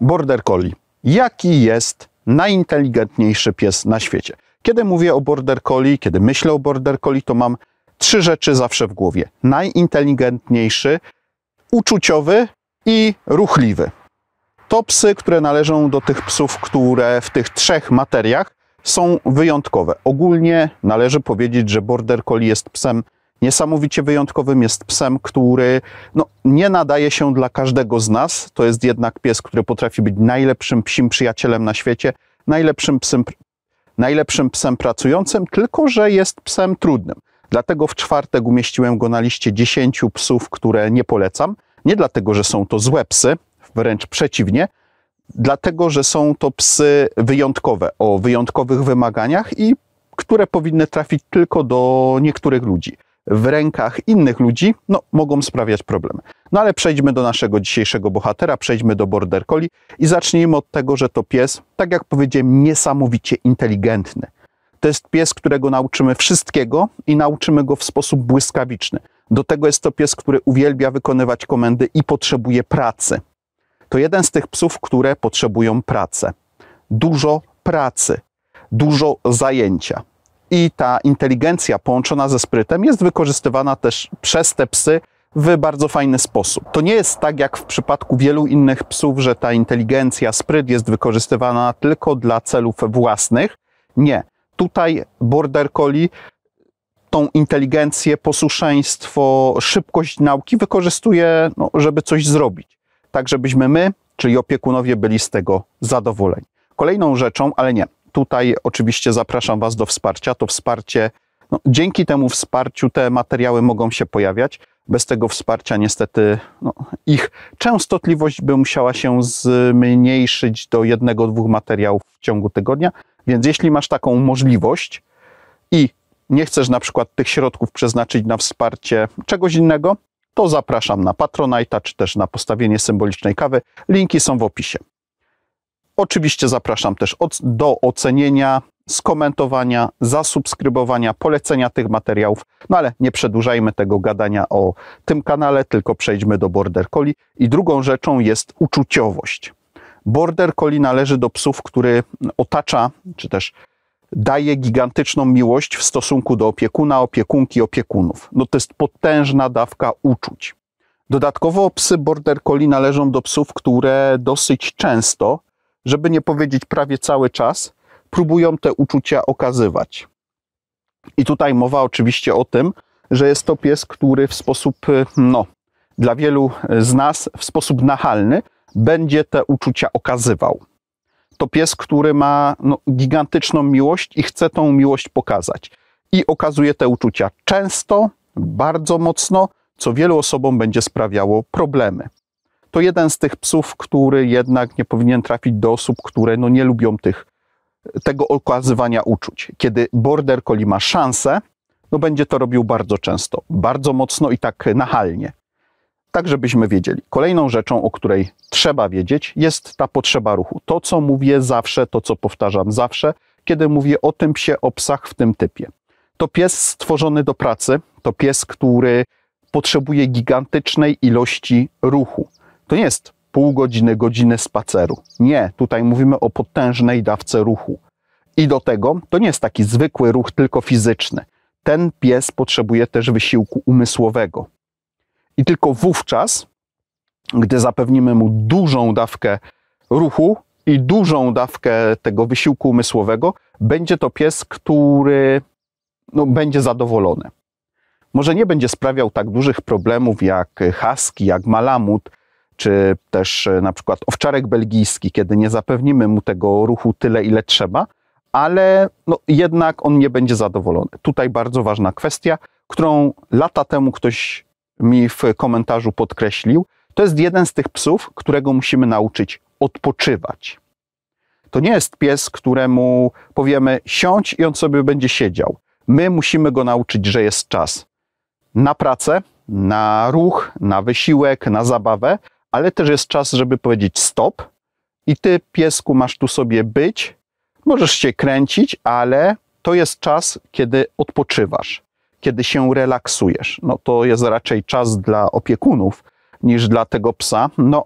Border Collie. Jaki jest najinteligentniejszy pies na świecie? Kiedy mówię o Border Collie, kiedy myślę o Border Collie, to mam trzy rzeczy zawsze w głowie. Najinteligentniejszy, uczuciowy i ruchliwy. To psy, które należą do tych psów, które w tych trzech materiach są wyjątkowe. Ogólnie należy powiedzieć, że Border Collie jest psem Niesamowicie wyjątkowym jest psem, który no, nie nadaje się dla każdego z nas. To jest jednak pies, który potrafi być najlepszym psim przyjacielem na świecie, najlepszym psem, najlepszym psem pracującym, tylko że jest psem trudnym. Dlatego w czwartek umieściłem go na liście 10 psów, które nie polecam. Nie dlatego, że są to złe psy, wręcz przeciwnie, dlatego, że są to psy wyjątkowe, o wyjątkowych wymaganiach i które powinny trafić tylko do niektórych ludzi w rękach innych ludzi, no, mogą sprawiać problemy. No ale przejdźmy do naszego dzisiejszego bohatera, przejdźmy do Border Collie i zacznijmy od tego, że to pies, tak jak powiedziałem, niesamowicie inteligentny. To jest pies, którego nauczymy wszystkiego i nauczymy go w sposób błyskawiczny. Do tego jest to pies, który uwielbia wykonywać komendy i potrzebuje pracy. To jeden z tych psów, które potrzebują pracy. Dużo pracy, dużo zajęcia. I ta inteligencja połączona ze sprytem jest wykorzystywana też przez te psy w bardzo fajny sposób. To nie jest tak jak w przypadku wielu innych psów, że ta inteligencja, spryt jest wykorzystywana tylko dla celów własnych. Nie. Tutaj border collie tą inteligencję, posłuszeństwo, szybkość nauki wykorzystuje, no, żeby coś zrobić. Tak, żebyśmy my, czyli opiekunowie, byli z tego zadowoleni. Kolejną rzeczą, ale nie, tutaj oczywiście zapraszam Was do wsparcia. To wsparcie, no, dzięki temu wsparciu te materiały mogą się pojawiać. Bez tego wsparcia niestety no, ich częstotliwość by musiała się zmniejszyć do jednego, dwóch materiałów w ciągu tygodnia. Więc jeśli masz taką możliwość i nie chcesz na przykład tych środków przeznaczyć na wsparcie czegoś innego, to zapraszam na Patronite'a czy też na postawienie symbolicznej kawy. Linki są w opisie. Oczywiście zapraszam też do ocenienia, skomentowania, zasubskrybowania, polecenia tych materiałów. No ale nie przedłużajmy tego gadania o tym kanale, tylko przejdźmy do Border Collie. I drugą rzeczą jest uczuciowość. Border Collie należy do psów, który otacza, czy też daje gigantyczną miłość w stosunku do opiekuna, opiekunki, opiekunów. No to jest potężna dawka uczuć. Dodatkowo psy Border Collie należą do psów, które dosyć często żeby nie powiedzieć prawie cały czas, próbują te uczucia okazywać. I tutaj mowa oczywiście o tym, że jest to pies, który w sposób, y, no, dla wielu z nas, w sposób nachalny będzie te uczucia okazywał. To pies, który ma no, gigantyczną miłość i chce tą miłość pokazać. I okazuje te uczucia często, bardzo mocno, co wielu osobom będzie sprawiało problemy to jeden z tych psów, który jednak nie powinien trafić do osób, które no, nie lubią tych, tego okazywania uczuć. Kiedy border collie ma szansę, no będzie to robił bardzo często, bardzo mocno i tak nachalnie. Tak, żebyśmy wiedzieli. Kolejną rzeczą, o której trzeba wiedzieć, jest ta potrzeba ruchu. To, co mówię zawsze, to, co powtarzam zawsze, kiedy mówię o tym psie, o psach w tym typie. To pies stworzony do pracy, to pies, który potrzebuje gigantycznej ilości ruchu. To nie jest pół godziny, godziny spaceru. Nie, tutaj mówimy o potężnej dawce ruchu. I do tego to nie jest taki zwykły ruch tylko fizyczny. Ten pies potrzebuje też wysiłku umysłowego. I tylko wówczas, gdy zapewnimy mu dużą dawkę ruchu i dużą dawkę tego wysiłku umysłowego, będzie to pies, który no, będzie zadowolony. Może nie będzie sprawiał tak dużych problemów jak husky, jak malamut, czy też e, na przykład owczarek belgijski, kiedy nie zapewnimy mu tego ruchu tyle, ile trzeba, ale no, jednak on nie będzie zadowolony. Tutaj bardzo ważna kwestia, którą lata temu ktoś mi w komentarzu podkreślił. To jest jeden z tych psów, którego musimy nauczyć odpoczywać. To nie jest pies, któremu powiemy siądź i on sobie będzie siedział. My musimy go nauczyć, że jest czas na pracę, na ruch, na wysiłek, na zabawę, ale też jest czas, żeby powiedzieć stop i ty, piesku, masz tu sobie być, możesz się kręcić, ale to jest czas, kiedy odpoczywasz, kiedy się relaksujesz. No to jest raczej czas dla opiekunów niż dla tego psa, no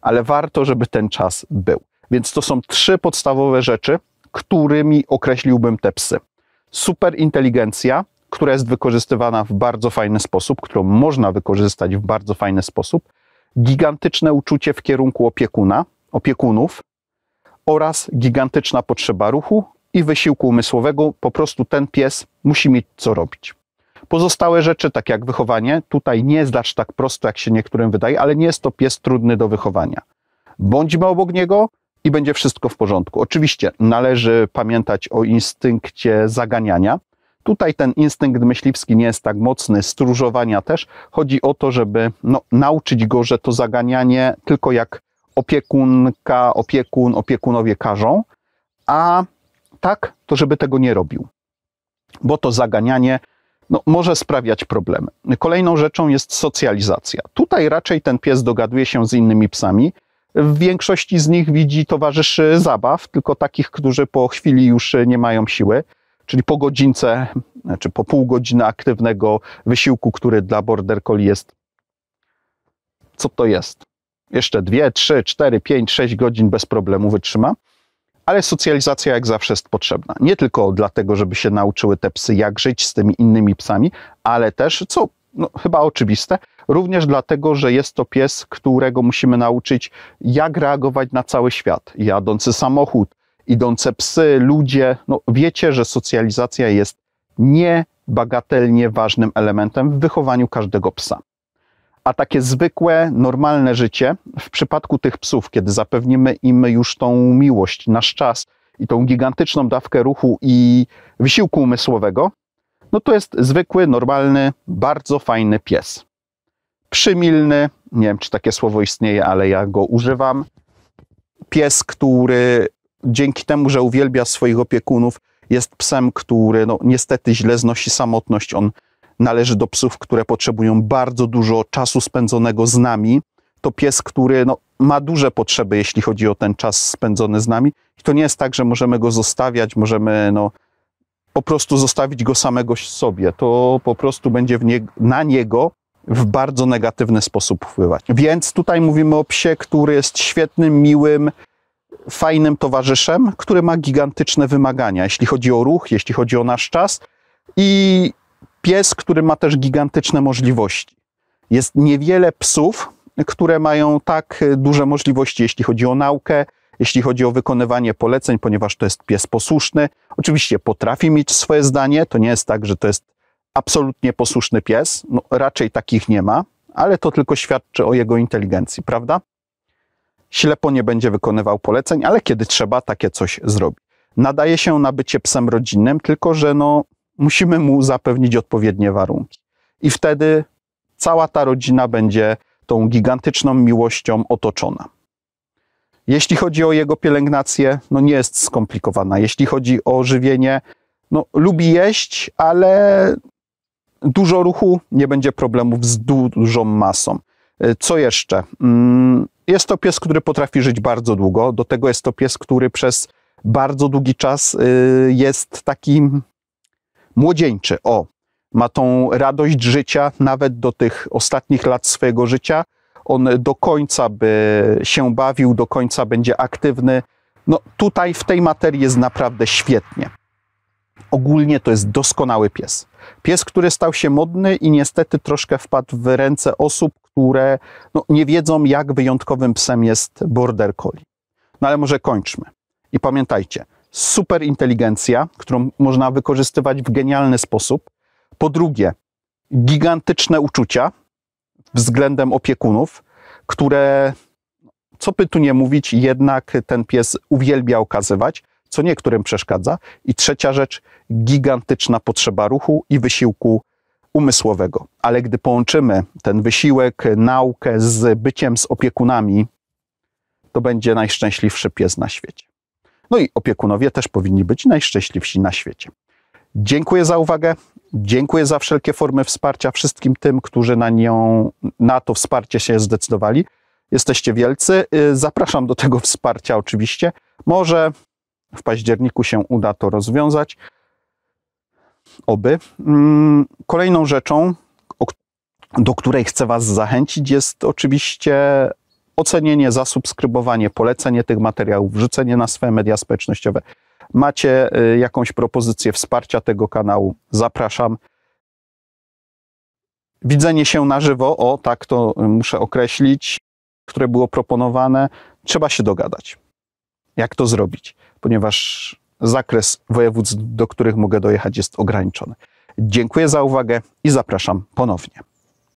ale warto, żeby ten czas był. Więc to są trzy podstawowe rzeczy, którymi określiłbym te psy. Superinteligencja, która jest wykorzystywana w bardzo fajny sposób, którą można wykorzystać w bardzo fajny sposób, gigantyczne uczucie w kierunku opiekuna, opiekunów oraz gigantyczna potrzeba ruchu i wysiłku umysłowego. Po prostu ten pies musi mieć co robić. Pozostałe rzeczy, tak jak wychowanie, tutaj nie jest aż tak prosto, jak się niektórym wydaje, ale nie jest to pies trudny do wychowania. Bądźmy obok niego i będzie wszystko w porządku. Oczywiście należy pamiętać o instynkcie zaganiania, Tutaj ten instynkt myśliwski nie jest tak mocny, stróżowania też. Chodzi o to, żeby no, nauczyć go, że to zaganianie tylko jak opiekunka, opiekun, opiekunowie każą, a tak, to żeby tego nie robił, bo to zaganianie no, może sprawiać problemy. Kolejną rzeczą jest socjalizacja. Tutaj raczej ten pies dogaduje się z innymi psami. W większości z nich widzi towarzyszy zabaw, tylko takich, którzy po chwili już nie mają siły. Czyli po godzince, czy znaczy po pół godziny aktywnego wysiłku, który dla border collie jest. Co to jest? Jeszcze 2, 3, 4, 5, 6 godzin bez problemu wytrzyma. Ale socjalizacja jak zawsze jest potrzebna. Nie tylko dlatego, żeby się nauczyły te psy, jak żyć z tymi innymi psami, ale też, co no, chyba oczywiste, również dlatego, że jest to pies, którego musimy nauczyć, jak reagować na cały świat. Jadący samochód, idące psy, ludzie. No, wiecie, że socjalizacja jest niebagatelnie ważnym elementem w wychowaniu każdego psa. A takie zwykłe, normalne życie, w przypadku tych psów, kiedy zapewnimy im już tą miłość, nasz czas i tą gigantyczną dawkę ruchu i wysiłku umysłowego, no to jest zwykły, normalny, bardzo fajny pies. Przymilny, nie wiem czy takie słowo istnieje, ale ja go używam. Pies, który dzięki temu, że uwielbia swoich opiekunów, jest psem, który no, niestety źle znosi samotność. On należy do psów, które potrzebują bardzo dużo czasu spędzonego z nami. To pies, który no, ma duże potrzeby, jeśli chodzi o ten czas spędzony z nami. I to nie jest tak, że możemy go zostawiać, możemy no, po prostu zostawić go samego sobie. To po prostu będzie nie na niego w bardzo negatywny sposób wpływać. Więc tutaj mówimy o psie, który jest świetnym, miłym, fajnym towarzyszem, który ma gigantyczne wymagania, jeśli chodzi o ruch, jeśli chodzi o nasz czas. I pies, który ma też gigantyczne możliwości. Jest niewiele psów, które mają tak duże możliwości, jeśli chodzi o naukę, jeśli chodzi o wykonywanie poleceń, ponieważ to jest pies posłuszny. Oczywiście potrafi mieć swoje zdanie, to nie jest tak, że to jest absolutnie posłuszny pies. No, raczej takich nie ma, ale to tylko świadczy o jego inteligencji, prawda? Ślepo nie będzie wykonywał poleceń, ale kiedy trzeba, takie coś zrobi. Nadaje się na bycie psem rodzinnym, tylko że no, musimy mu zapewnić odpowiednie warunki. I wtedy cała ta rodzina będzie tą gigantyczną miłością otoczona. Jeśli chodzi o jego pielęgnację, no nie jest skomplikowana. Jeśli chodzi o żywienie, no lubi jeść, ale dużo ruchu, nie będzie problemów z dużą masą. E, co jeszcze? Mm, jest to pies, który potrafi żyć bardzo długo. Do tego jest to pies, który przez bardzo długi czas y, jest takim młodzieńczy. O, ma tą radość życia nawet do tych ostatnich lat swojego życia. On do końca by się bawił, do końca będzie aktywny. No tutaj w tej materii jest naprawdę świetnie ogólnie to jest doskonały pies. Pies, który stał się modny i niestety troszkę wpadł w ręce osób, które no, nie wiedzą, jak wyjątkowym psem jest border collie. No ale może kończmy. I pamiętajcie, super inteligencja, którą można wykorzystywać w genialny sposób. Po drugie, gigantyczne uczucia względem opiekunów, które, no, co by tu nie mówić, jednak ten pies uwielbia okazywać co niektórym przeszkadza. I trzecia rzecz, gigantyczna potrzeba ruchu i wysiłku umysłowego. Ale gdy połączymy ten wysiłek, naukę z byciem z opiekunami, to będzie najszczęśliwszy pies na świecie. No i opiekunowie też powinni być najszczęśliwsi na świecie. Dziękuję za uwagę. Dziękuję za wszelkie formy wsparcia wszystkim tym, którzy na, nią, na to wsparcie się zdecydowali. Jesteście wielcy. Y, zapraszam do tego wsparcia oczywiście. Może w październiku się uda to rozwiązać. Oby. Mm, kolejną rzeczą, do której chcę Was zachęcić, jest oczywiście ocenienie, zasubskrybowanie, polecenie tych materiałów, wrzucenie na swoje media społecznościowe. Macie y, jakąś propozycję wsparcia tego kanału? Zapraszam. Widzenie się na żywo, o tak to y, muszę określić, które było proponowane, trzeba się dogadać jak to zrobić, ponieważ zakres województw, do których mogę dojechać, jest ograniczony. Dziękuję za uwagę i zapraszam ponownie.